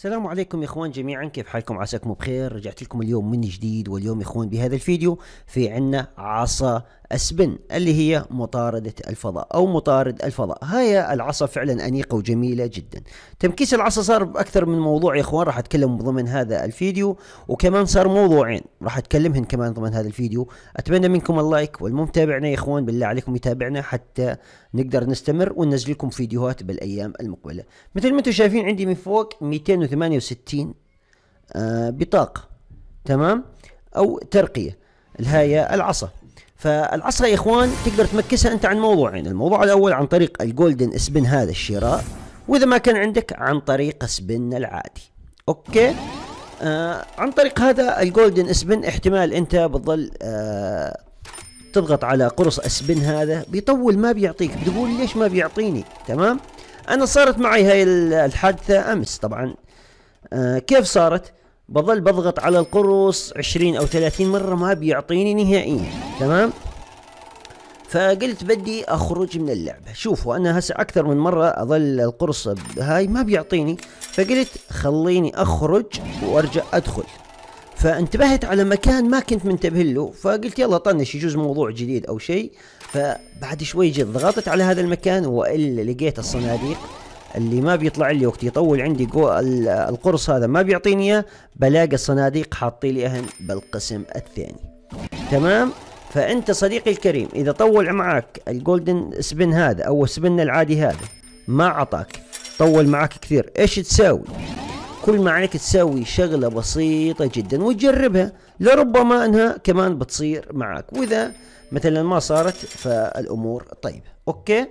السلام عليكم يا اخوان جميعا كيف حالكم عساكم بخير رجعت لكم اليوم من جديد واليوم يا اخوان بهذا الفيديو في عنا عصا السبن اللي هي مطاردة الفضاء أو مطارد الفضاء هاي العصا فعلا أنيقة وجميلة جدا تمكيس العصا صار بأكثر من موضوع يا إخوان راح أتكلم ضمن هذا الفيديو وكمان صار موضوعين راح أتكلمهن كمان ضمن هذا الفيديو أتمنى منكم اللايك والمتابعنا يا إخوان بالله عليكم يتابعنا حتى نقدر نستمر وننزل لكم فيديوهات بالأيام المقبلة مثل ما أنتم شايفين عندي من فوق 268 آه، بطاقة تمام أو ترقية الهاية العصا فالعصا يا اخوان تقدر تمكسها انت عن موضوعين الموضوع الاول عن طريق الجولدن سبن هذا الشراء واذا ما كان عندك عن طريق سبن العادي اوكي آه عن طريق هذا الجولدن سبن احتمال انت بتظل آه تضغط على قرص اسبن هذا بيطول ما بيعطيك بتقول ليش ما بيعطيني تمام انا صارت معي هاي الحادثة امس طبعا آه كيف صارت بظل بضغط على القرص 20 او 30 مرة ما بيعطيني نهائيا تمام فقلت بدي اخرج من اللعبه شوفوا انا هسه اكثر من مره اظل القرص هاي ما بيعطيني فقلت خليني اخرج وارجع ادخل فانتبهت على مكان ما كنت منتبه له فقلت يلا طنش يجوز موضوع جديد او شيء فبعد شوي جيت ضغطت على هذا المكان والا لقيت الصناديق اللي ما بيطلع لي وقت يطول عندي جو القرص هذا ما بيعطيني اياه بلاقي الصناديق حاطين لي اهن بالقسم الثاني تمام فانت صديقي الكريم اذا طول معك الجولدن سبن هذا او السبن العادي هذا ما عطاك طول معك كثير ايش تسوي كل ما عليك تسوي شغلة بسيطة جدا وتجربها لربما انها كمان بتصير معك واذا مثلا ما صارت فالامور طيبة اوكي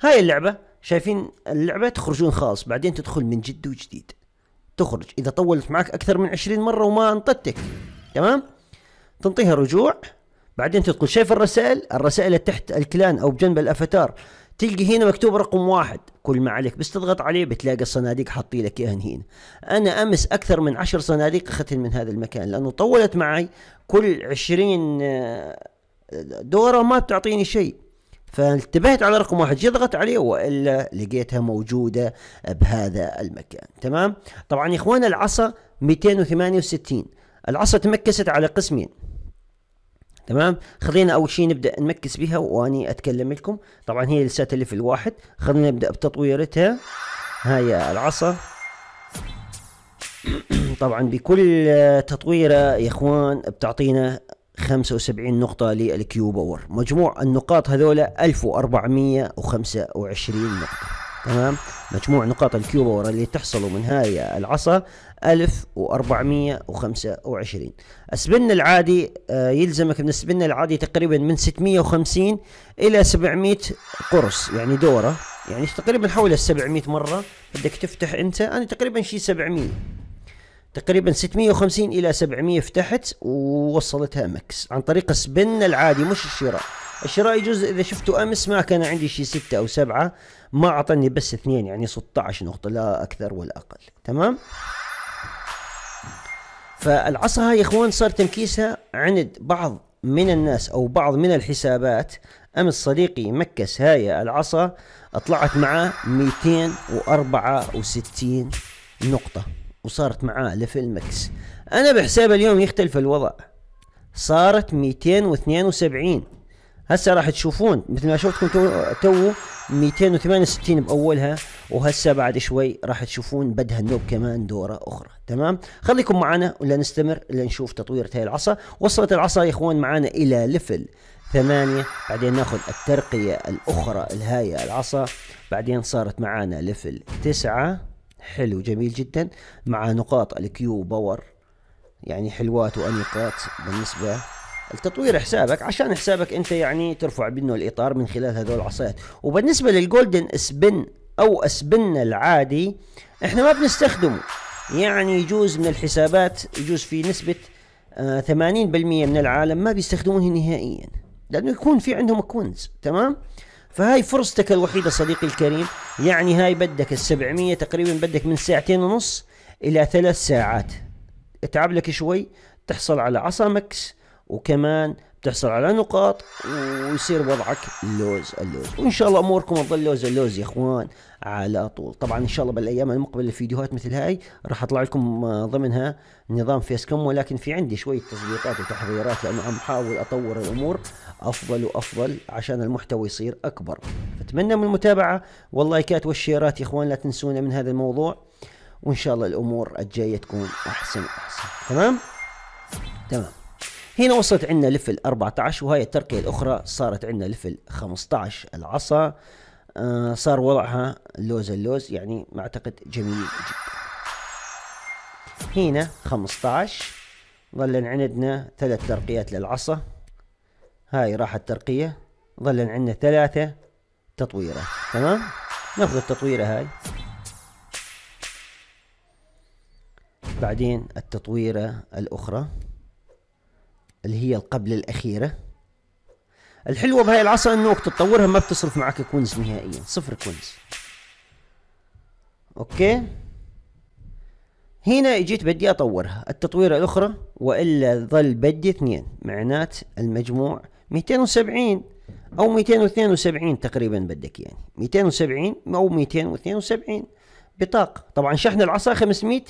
هاي اللعبة شايفين اللعبة تخرجون خالص بعدين تدخل من جد وجديد تخرج اذا طولت معك اكثر من 20 مرة وما انطتك تمام تنطيها رجوع بعدين تدخل شايف الرسائل الرسائل تحت الكلان او بجنب الافاتار تلقى هنا مكتوب رقم واحد كل ما عليك بس تضغط عليه بتلاقي الصناديق حاطين لك اياهن هنا انا امس اكثر من عشر صناديق اخذتهم من هذا المكان لانه طولت معي كل عشرين آه، دوره ما بتعطيني شيء فانتبهت على رقم واحد يضغط عليه والا لقيتها موجوده بهذا المكان تمام طبعا يا اخوان العصا 268 العصا تمكست على قسمين تمام خلينا اول شيء نبدا نمكس بها واني اتكلم لكم طبعا هي لسات اللي في الواحد خلينا نبدا بتطويرتها هاي العصا طبعا بكل تطويره يا اخوان بتعطينا 75 نقطة للكيو باور مجموع النقاط هذولا 1425 نقطة تمام مجموع نقاط الكيوبور اللي تحصلوا من هاي العصا 1425 السبن العادي آه، يلزمك من السبن العادي تقريبا من 650 الى 700 قرص يعني دوره يعني تقريبا حول ال 700 مره بدك تفتح انت انا تقريبا شي 700 تقريبا 650 الى 700 فتحت ووصلتها مكس عن طريق السبن العادي مش الشراء الشراء جزء اذا شفتوا امس ما كان عندي شيء ستة او سبعة ما اعطاني بس اثنين يعني 16 نقطة لا اكثر ولا اقل تمام فالعصا هاي يا اخوان صار تمكيسها عند بعض من الناس او بعض من الحسابات امس صديقي مكس هاي العصا طلعت معاه 264 نقطة وصارت معاه ليفل مكس انا بحساب اليوم يختلف الوضع صارت 272 هسه راح تشوفون مثل ما شفتكم تو تو 268 باولها وهسه بعد شوي راح تشوفون بدها النوب كمان دوره اخرى تمام خليكم معنا ولا نستمر لنشوف تطوير هاي العصا وصلت العصا يا اخوان معنا الى ليفل ثمانية بعدين ناخذ الترقية الأخرى الهاية العصا بعدين صارت معانا ليفل تسعة حلو جميل جدا مع نقاط الكيو باور يعني حلوات وأنيقات بالنسبة التطوير حسابك عشان حسابك انت يعني ترفع منه الاطار من خلال هذول العصايات وبالنسبه للجولدن سبن او اسبن العادي احنا ما بنستخدمه يعني يجوز من الحسابات يجوز في نسبه 80% آه، من العالم ما بيستخدمونه نهائيا لانه يكون في عندهم كونز تمام فهاي فرصتك الوحيده صديقي الكريم يعني هاي بدك ال 700 تقريبا بدك من ساعتين ونص الى ثلاث ساعات اتعب لك شوي تحصل على عصا مكس وكمان بتحصل على نقاط ويصير وضعك لوز اللوز وان شاء الله اموركم تظل لوز اللوز يا اخوان على طول طبعا ان شاء الله بالايام المقبله فيديوهات مثل هاي راح اطلع لكم آه، ضمنها نظام فيس كم ولكن في عندي شويه تظبيطات وتحضيرات لانه عم بحاول اطور الامور افضل وافضل عشان المحتوى يصير اكبر فاتمنى من المتابعه واللايكات والشيرات يا اخوان لا تنسونا من هذا الموضوع وان شاء الله الامور الجايه تكون احسن احسن تمام تمام هنا وصلت عندنا لفل 14 وهاي التركية الأخرى صارت عندنا لفل 15 العصا آه صار وضعها اللوز اللوز يعني ما أعتقد جميل جدا هنا 15 ظل عندنا ثلاث ترقيات للعصا هاي راحت ترقية ظل عندنا ثلاثة تطويرة تمام ناخذ التطويرة هاي بعدين التطويرة الأخرى اللي هي القبل الأخيرة الحلوة بهاي العصا انه وقت تطورها ما بتصرف معك كوينز نهائيا صفر كوينز اوكي هنا اجيت بدي اطورها التطوير الاخرى والا ظل بدي اثنين معنات المجموع 270 او 272 تقريبا بدك يعني 270 او 272 بطاقة طبعا شحن العصا 500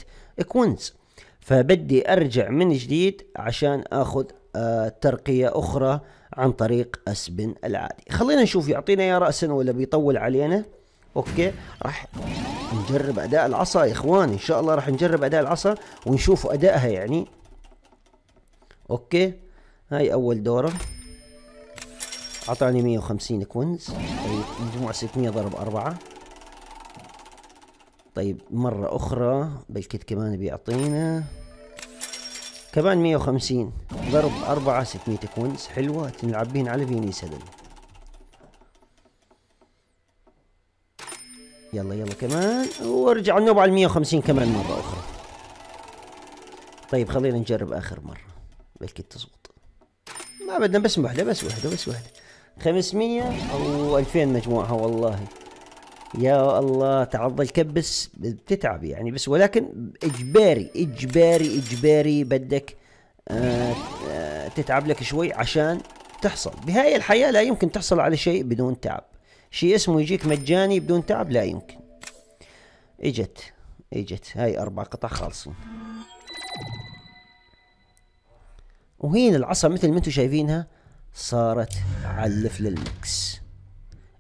كوينز فبدي ارجع من جديد عشان اخذ آه، ترقية أخرى عن طريق أسبن العادي خلينا نشوف يعطينا يا رأسا ولا بيطول علينا أوكي راح نجرب أداء العصا يا إخوان إن شاء الله راح نجرب أداء العصا ونشوف أدائها يعني أوكي هاي أول دورة أعطاني 150 كونز أي طيب، مجموع 600 ضرب أربعة طيب مرة أخرى بالكت كمان بيعطينا كمان 150 ضرب 4 600 كوينز حلوة تنلعب بهن على فينيس هذول يلا يلا كمان وارجع النوب على 150 كمان مرة أخرى طيب خلينا نجرب آخر مرة بلكي تزبط ما بدنا بس وحدة بس وحدة بس وحدة 500 أو 2000 مجموعها والله يا الله تعض الكبس بتتعب يعني بس ولكن اجباري اجباري اجباري بدك آه آه تتعب لك شوي عشان تحصل بهاي الحياة لا يمكن تحصل على شيء بدون تعب شيء اسمه يجيك مجاني بدون تعب لا يمكن اجت اجت هاي اربع قطع خالصين وهين العصا مثل ما انتم شايفينها صارت علف للمكس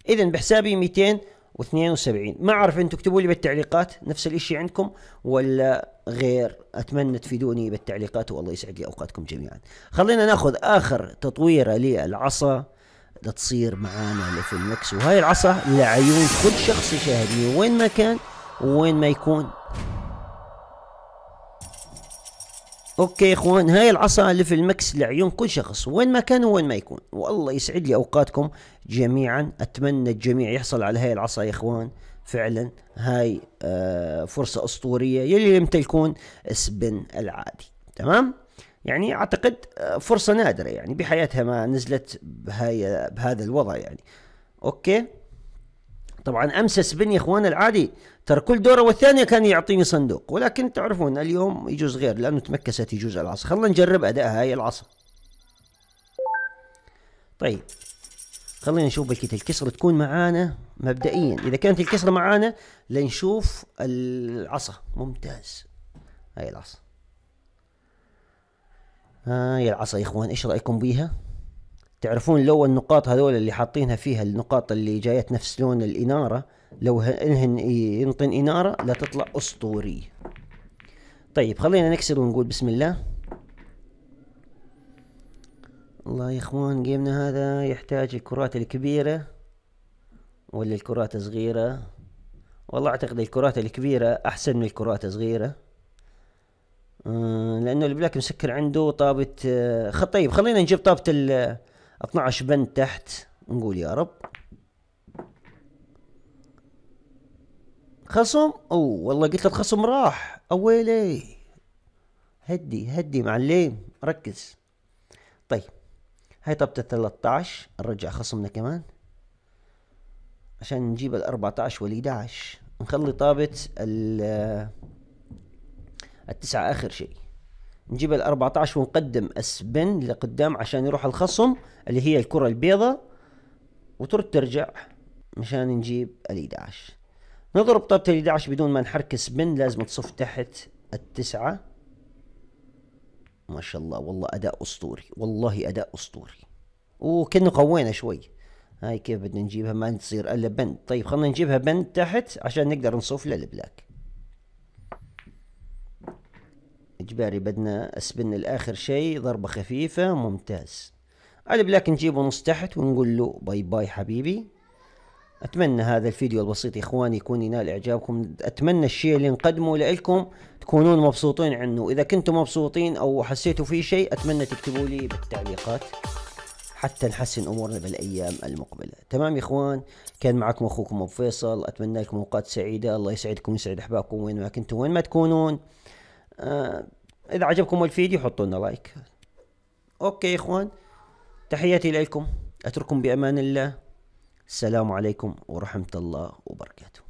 اذا بحسابي 200 و72 ما اعرف انتم اكتبوا لي بالتعليقات نفس الاشي عندكم ولا غير اتمنى تفيدوني بالتعليقات والله يسعد لي اوقاتكم جميعا خلينا ناخذ اخر تطويره للعصا لتصير معانا في المكس وهاي العصا لعيون كل شخص يشاهدني وين ما كان وين ما يكون اوكي يا اخوان هاي العصا اللي في المكس لعيون كل شخص وين ما كان وين ما يكون والله يسعد لي اوقاتكم جميعا اتمنى الجميع يحصل على هاي العصا يا اخوان فعلا هاي آه، فرصة اسطورية يلي يمتلكون سبن العادي تمام يعني اعتقد آه، فرصة نادرة يعني بحياتها ما نزلت بهاي بهذا الوضع يعني اوكي طبعا امس سبن يا اخوان العادي ترى كل دوره والثانيه كان يعطيني صندوق ولكن تعرفون اليوم يجوز غير لانه تمكست يجوز العصا خلنا نجرب اداء هاي العصا طيب خلينا نشوف بكيت الكسرة تكون معانا مبدئيا اذا كانت الكسرة معانا لنشوف العصا ممتاز هاي العصا هاي العصا يا اخوان ايش رايكم بيها تعرفون لو النقاط هذول اللي حاطينها فيها النقاط اللي جايت نفس لون الإنارة لو انهن ينطن إنارة لا تطلع أسطورية طيب خلينا نكسر ونقول بسم الله الله يا اخوان جيمنا هذا يحتاج الكرات الكبيرة ولا الكرات الصغيرة والله اعتقد الكرات الكبيرة احسن من الكرات الصغيرة آه، لانه البلاك مسكر عنده طابة آه، خ... طيب خلينا نجيب طابة ال 12 بند تحت نقول يا رب خصم او والله قلت الخصم راح اويلي هدي هدي معلم ركز طيب هاي طبت 13 نرجع خصمنا كمان عشان نجيب ال 14 وال 11 نخلي طابة ال التسعة آخر شيء نجيب ال 14 ونقدم السبن لقدام عشان يروح الخصم اللي هي الكرة البيضاء وترد ترجع مشان نجيب ال 11 نضرب طابة ال 11 بدون ما نحرك سبن لازم تصف تحت التسعة ما شاء الله والله أداء أسطوري والله أداء أسطوري وكنا قوينا شوي هاي كيف بدنا نجيبها ما تصير الا بند طيب خلينا نجيبها بند تحت عشان نقدر نصف للبلاك اجباري بدنا اسبن الاخر شيء ضربة خفيفة ممتاز بلاك نجيبه نص تحت ونقول له باي باي حبيبي اتمنى هذا الفيديو البسيط يا اخواني يكون ينال اعجابكم اتمنى الشيء اللي نقدمه لكم تكونون مبسوطين عنه اذا كنتم مبسوطين او حسيتوا في شيء اتمنى تكتبوا لي بالتعليقات حتى نحسن امورنا بالايام المقبله تمام يا اخوان كان معكم اخوكم ابو فيصل اتمنى لكم اوقات سعيده الله يسعدكم ويسعد احبابكم وين ما كنتم وين ما تكونون آه اذا عجبكم الفيديو حطوا لنا لايك اوكي يا اخوان تحياتي لكم اترككم بامان الله السلام عليكم ورحمه الله وبركاته